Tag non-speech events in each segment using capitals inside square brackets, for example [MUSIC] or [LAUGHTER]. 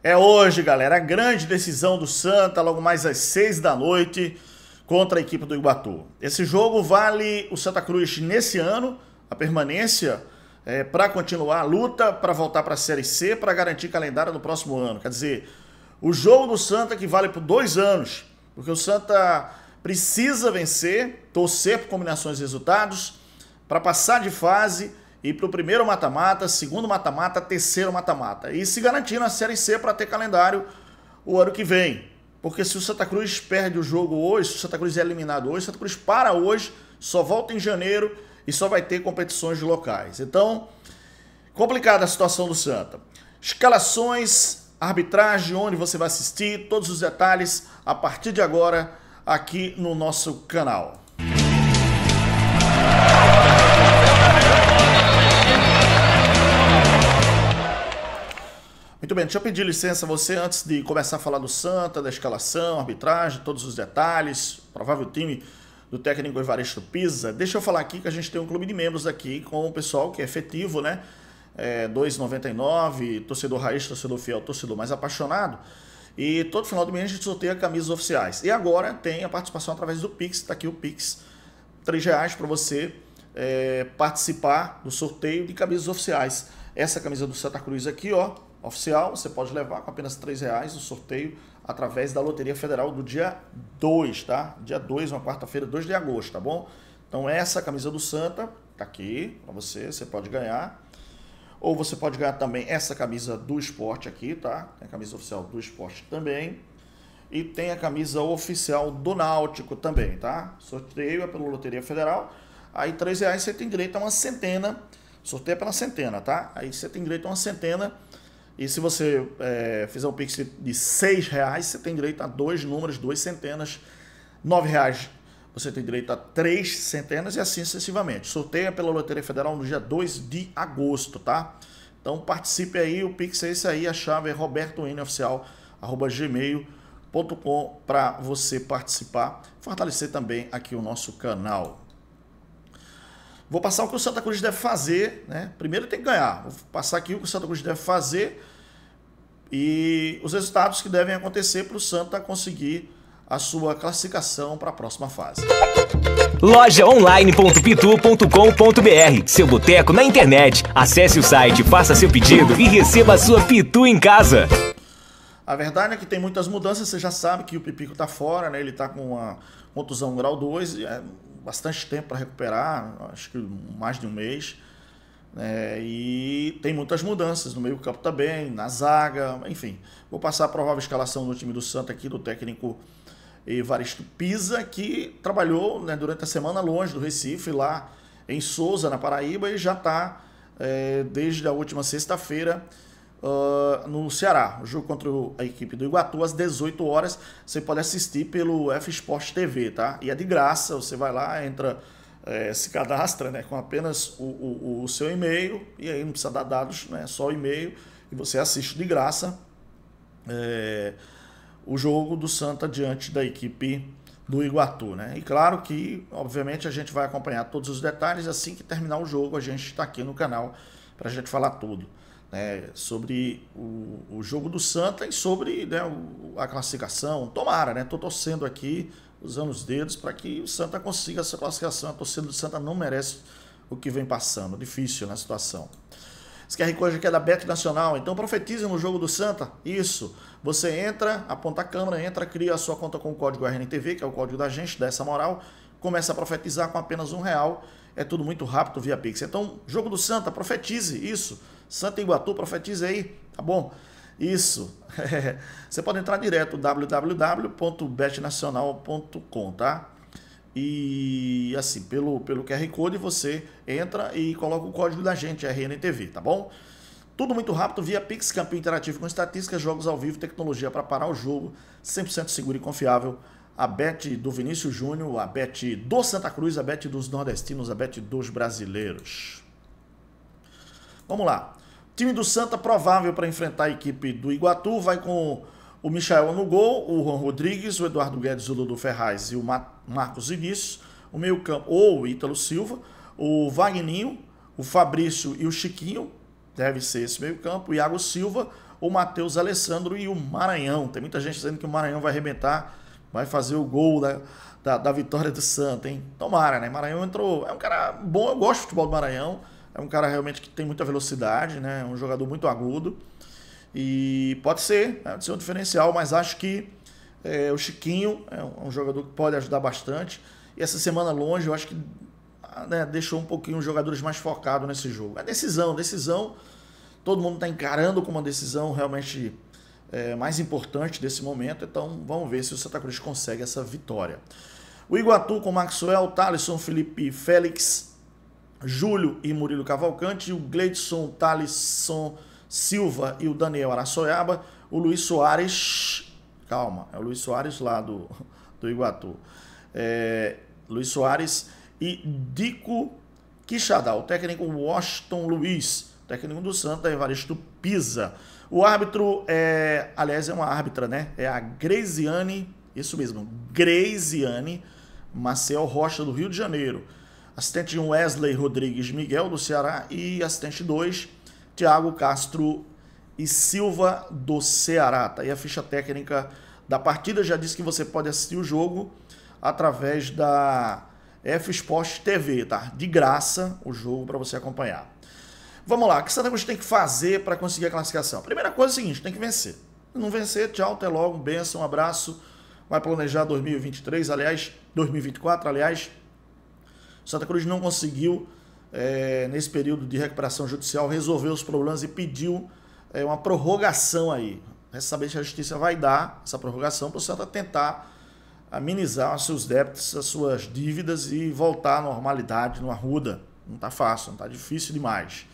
É hoje, galera, a grande decisão do Santa, logo mais às seis da noite, contra a equipe do Iguatu. Esse jogo vale o Santa Cruz nesse ano, a permanência, é, para continuar a luta, para voltar para a Série C, para garantir calendário no próximo ano. Quer dizer, o jogo do Santa que vale por dois anos, porque o Santa precisa vencer, torcer por combinações de resultados, para passar de fase ir para o primeiro mata-mata, segundo mata-mata, terceiro mata-mata. E se garantir na Série C para ter calendário o ano que vem. Porque se o Santa Cruz perde o jogo hoje, se o Santa Cruz é eliminado hoje, o Santa Cruz para hoje, só volta em janeiro e só vai ter competições locais. Então, complicada a situação do Santa. Escalações, arbitragem, onde você vai assistir, todos os detalhes a partir de agora aqui no nosso canal. Muito bem, deixa eu pedir licença a você antes de começar a falar do Santa, da escalação, arbitragem, todos os detalhes, provável time do técnico Evaristo Pisa. Deixa eu falar aqui que a gente tem um clube de membros aqui com o pessoal que é efetivo, né? É, 2,99, torcedor raiz, torcedor fiel, torcedor mais apaixonado. E todo final do mês a gente sorteia camisas oficiais. E agora tem a participação através do Pix, tá aqui o Pix, R$ reais para você é, participar do sorteio de camisas oficiais. Essa camisa do Santa Cruz aqui, ó, oficial, você pode levar com apenas R$ reais o sorteio através da Loteria Federal do dia 2, tá? Dia 2, uma quarta-feira, 2 de agosto, tá bom? Então essa camisa do Santa tá aqui para você, você pode ganhar. Ou você pode ganhar também essa camisa do esporte aqui, tá? Tem a camisa oficial do esporte também. E tem a camisa oficial do Náutico também, tá? Sorteio é pela Loteria Federal. Aí R$ reais você tem direito a uma centena. Sorteio é pela centena, tá? Aí você tem direito a uma centena e se você é, fizer um Pix de seis reais, você tem direito a dois números, duas centenas. Nove reais, você tem direito a três centenas e assim sucessivamente. Sorteia pela Loteria Federal no dia 2 de agosto, tá? Então participe aí, o Pix é esse aí, a chave é robertonoficial.gmail.com para você participar. Fortalecer também aqui o nosso canal. Vou passar o que o Santa Cruz deve fazer, né? Primeiro tem que ganhar. Vou passar aqui o que o Santa Cruz deve fazer e os resultados que devem acontecer para o Santa conseguir a sua classificação para a próxima fase. Lojaonline.pitu.com.br Seu boteco na internet. Acesse o site, faça seu pedido e receba a sua Pitu em casa. A verdade é que tem muitas mudanças, você já sabe que o Pipico está fora, né? ele está com uma contusão grau 2, é bastante tempo para recuperar, acho que mais de um mês. É, e tem muitas mudanças no meio-campo também, na zaga, enfim. Vou passar a provável escalação do time do Santa aqui, do técnico Evaristo Pisa, que trabalhou né, durante a semana longe do Recife, lá em Souza, na Paraíba, e já está é, desde a última sexta-feira uh, no Ceará. O jogo contra a equipe do Iguatu, às 18 horas. Você pode assistir pelo F Sport TV, tá? E é de graça, você vai lá, entra é, se cadastra né, com apenas o, o, o seu e-mail, e aí não precisa dar dados, né, só o e-mail, e você assiste de graça é, o jogo do Santa diante da equipe do Iguatu. Né? E claro que, obviamente, a gente vai acompanhar todos os detalhes, assim que terminar o jogo, a gente está aqui no canal para a gente falar tudo. Né, sobre o, o, jogo do Santa e sobre né, a classificação. Tomara, né? Estou torcendo aqui usando os dedos para que o Santa consiga essa classificação. A torcida do Santa não merece o que vem passando. Difícil na né, situação. Esse QR Code que é da Bet Nacional, então profetize no jogo do Santa. Isso. Você entra, aponta a câmera, entra, cria a sua conta com o código RNTV, que é o código da gente, dessa moral. Começa a profetizar com apenas um real. É tudo muito rápido via Pix. Então, jogo do Santa, profetize isso. Santa Iguatu, profetize aí, tá bom? Isso. [LAUGHS] Você pode entrar direto www.betnacional.com, tá? E assim, pelo, pelo QR Code você entra e coloca o código da gente, RNTV, tá bom? Tudo muito rápido via Pix, campeão interativo com estatísticas, jogos ao vivo, tecnologia para parar o jogo, 100% seguro e confiável. A bet do Vinícius Júnior, a bet do Santa Cruz, a bet dos nordestinos, a bet dos brasileiros. Vamos lá. Time do Santa provável para enfrentar a equipe do Iguatu, vai com o Michael no gol, o Juan Rodrigues, o Eduardo Guedes, o Ludo Ferraz e o Marcos Vinícius, o meio-campo, ou o Ítalo Silva, o Wagninho, o Fabrício e o Chiquinho, deve ser esse meio-campo, o Iago Silva, o Matheus Alessandro e o Maranhão. Tem muita gente dizendo que o Maranhão vai arrebentar, vai fazer o gol da, da, da vitória do Santa, hein? Tomara, né? Maranhão entrou. É um cara bom, eu gosto de futebol do Maranhão é um cara realmente que tem muita velocidade, né? É um jogador muito agudo. E pode ser, né? pode ser um diferencial, mas acho que é, o Chiquinho é, é um, jogador que pode ajudar bastante. E essa semana longe, eu acho que ah, né, deixou um pouquinho os jogadores mais focados nesse jogo. É decisão, decisão. Todo mundo está encarando como uma decisão realmente é, mais importante desse momento. Então vamos ver se o Santa Cruz consegue essa vitória. O Iguatu com Maxwell, Thaleson, Felipe Félix, Júlio e Murilo Cavalcante, o Gleidson Talisson Silva e o Daniel Araçoiaba, o Luiz Soares, calma, é o Luiz Soares lá do, do Iguatu, é, Luiz Soares e Dico Quixadá, o técnico Washington Luiz, técnico do Santa, Evaristo Pisa. O árbitro é, aliás, é uma árbitra, né? É a Greziane, isso mesmo, Greziane, Marcel Rocha do Rio de Janeiro. Assistente 1, Wesley Rodrigues Miguel, do Ceará. E assistente 2, Thiago Castro e Silva, do Ceará. Tá aí a ficha técnica da partida. Já disse que você pode assistir o jogo através da F Sport TV, tá? De graça o jogo para você acompanhar. Vamos lá, o que Santa Cruz tem que fazer para conseguir a classificação? Primeira coisa é o seguinte, tem que vencer. Se não vencer, tchau, até logo, benção, um abraço. Vai planejar 2023, aliás, 2024, aliás, Santa Cruz não conseguiu, é, nesse período de recuperação judicial, resolver os problemas e pediu é, uma prorrogação aí. Resta saber se a justiça vai dar essa prorrogação para o Santa tentar amenizar seus débitos, as suas dívidas e voltar à normalidade no ruda. Não está fácil, não está difícil demais.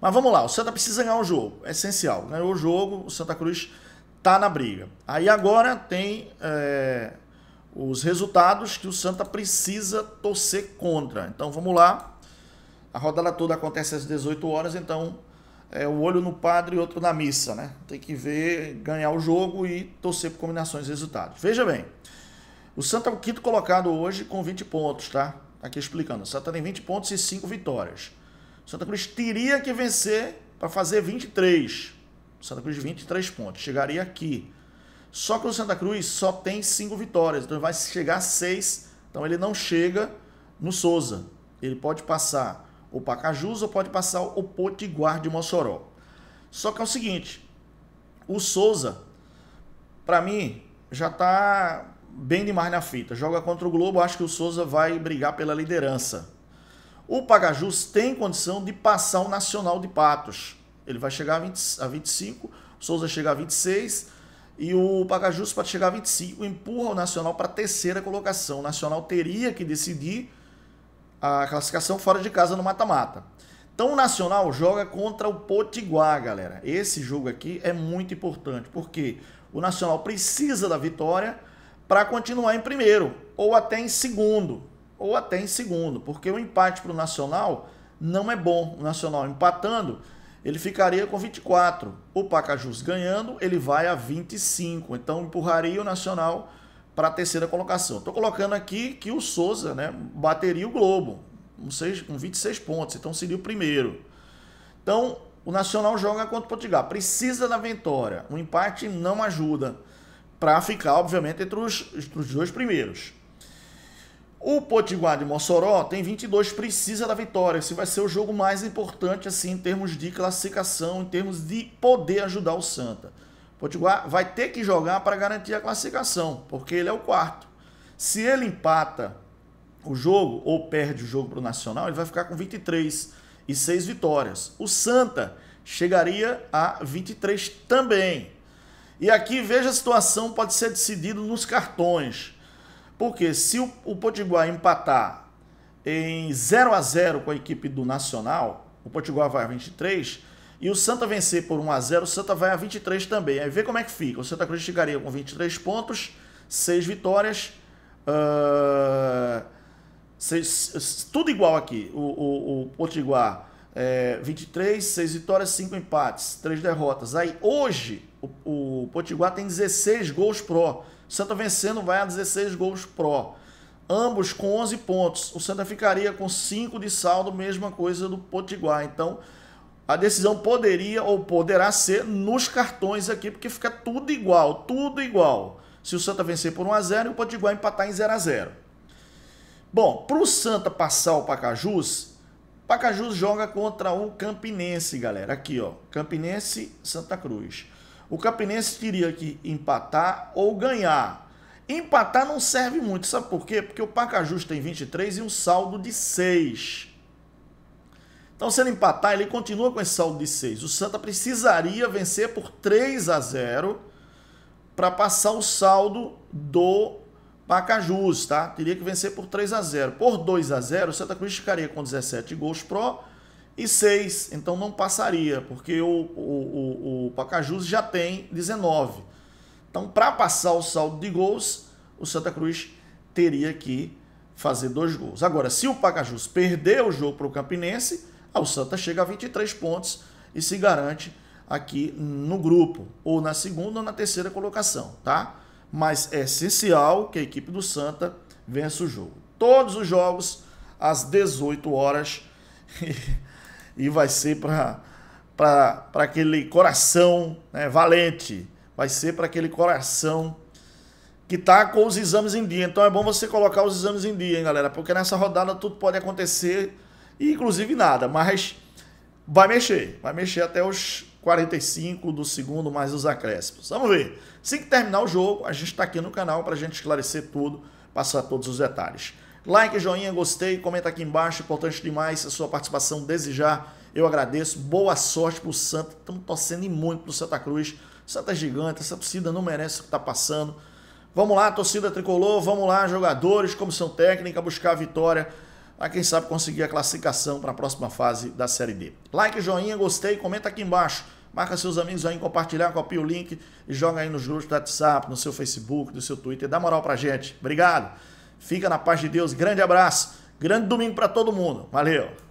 Mas vamos lá, o Santa precisa ganhar o jogo, é essencial. Ganhou o jogo, o Santa Cruz está na briga. Aí agora tem é, os resultados que o Santa precisa torcer contra. Então vamos lá. A rodada toda acontece às 18 horas, então é o um olho no padre e outro na missa, né? Tem que ver, ganhar o jogo e torcer por combinações de resultados. Veja bem, o Santa é o quinto colocado hoje com 20 pontos, tá? Aqui explicando. O Santa tem 20 pontos e 5 vitórias. O Santa Cruz teria que vencer para fazer 23. O Santa Cruz 23 pontos. Chegaria aqui. Só que o Santa Cruz só tem cinco vitórias, então ele vai chegar a seis. Então ele não chega no Souza. Ele pode passar o Pacajus ou pode passar o Potiguar de Mossoró. Só que é o seguinte, o Souza, para mim, já tá bem demais na fita. Joga contra o Globo, acho que o Souza vai brigar pela liderança. O Pacajus tem condição de passar o Nacional de Patos. Ele vai chegar a, 20, a 25, o Souza chega a 26 e o Pacajus para chegar a 25 empurra o Nacional para a terceira colocação. O Nacional teria que decidir a classificação fora de casa no mata-mata. Então o Nacional joga contra o Potiguar, galera. Esse jogo aqui é muito importante, porque o Nacional precisa da vitória para continuar em primeiro, ou até em segundo, ou até em segundo, porque o empate para o Nacional não é bom. O Nacional empatando ele ficaria com 24. O Pacajus ganhando, ele vai a 25. Então empurraria o Nacional para a terceira colocação. Estou colocando aqui que o Souza né, bateria o Globo com, seis, 26 pontos, então seria o primeiro. Então o Nacional joga contra o Portugal, precisa da vitória. O empate não ajuda para ficar, obviamente, entre os, entre os dois primeiros. O Potiguar de Mossoró tem 22, precisa da vitória. Esse vai ser o jogo mais importante assim em termos de classificação, em termos de poder ajudar o Santa. O Potiguar vai ter que jogar para garantir a classificação, porque ele é o quarto. Se ele empata o jogo ou perde o jogo para o Nacional, ele vai ficar com 23 e 6 vitórias. O Santa chegaria a 23 também. E aqui veja a situação pode ser decidido nos cartões. Porque se o, o Potiguar empatar em 0 a 0 com a equipe do Nacional, o Potiguar vai a 23 e o Santa vencer por 1 a 0, o Santa vai a 23 também. Aí vê como é que fica. O Santa Cruz chegaria com 23 pontos, 6 vitórias, uh, ah, 6, tudo igual aqui. O, o, o Potiguar é, 23, 6 vitórias, 5 empates, 3 derrotas. Aí hoje o, o Potiguar tem 16 gols pró. O Santa vencendo vai a 16 gols pró. Ambos com 11 pontos. O Santa ficaria com 5 de saldo, mesma coisa do Potiguar. Então, a decisão poderia ou poderá ser nos cartões aqui, porque fica tudo igual, tudo igual. Se o Santa vencer por 1 a 0 e o Potiguar empatar em 0 a 0. Bom, para o Santa passar o Pacajus, Pacajus joga contra o Campinense, galera. Aqui, ó, Campinense, Santa Cruz o Campinense teria que empatar ou ganhar. Empatar não serve muito, sabe por quê? Porque o Pacajus tem 23 e um saldo de 6. Então, se ele empatar, ele continua com esse saldo de 6. O Santa precisaria vencer por 3 a 0 para passar o saldo do Pacajus, tá? Teria que vencer por 3 a 0. Por 2 a 0, o Santa Cruz ficaria com 17 gols pró e 6, então não passaria, porque o, o, o, o Pacajus já tem 19. Então, para passar o saldo de gols, o Santa Cruz teria que fazer dois gols. Agora, se o Pacajus perder o jogo para o Campinense, ah, o Santa chega a 23 pontos e se garante aqui no grupo, ou na segunda ou na terceira colocação, tá? Mas é essencial que a equipe do Santa vença o jogo. Todos os jogos às 18 horas. [LAUGHS] e vai ser para aquele coração né, valente, vai ser para aquele coração que está com os exames em dia. Então é bom você colocar os exames em dia, hein, galera? Porque nessa rodada tudo pode acontecer, inclusive nada, mas vai mexer. Vai mexer até os 45 do segundo, mais os acréscimos. Vamos ver. Assim que terminar o jogo, a gente está aqui no canal para a gente esclarecer tudo, passar todos os detalhes. Like, joinha, gostei, comenta aqui embaixo, importante demais a sua participação desde já. Eu agradeço, boa sorte pro Santa, estamos torcendo e muito pro Santa Cruz. Santa é gigante, essa torcida não merece o que está passando. Vamos lá, torcida tricolor, vamos lá, jogadores, comissão técnica, buscar a vitória a ah, quem sabe conseguir a classificação para a próxima fase da Série D. Like, joinha, gostei, comenta aqui embaixo. Marca seus amigos aí compartilhar, copia o link e joga aí nos grupos do WhatsApp, no seu Facebook, no seu Twitter. Dá moral pra gente. Obrigado. Fica na paz de Deus. Grande abraço. Grande domingo para todo mundo. Valeu.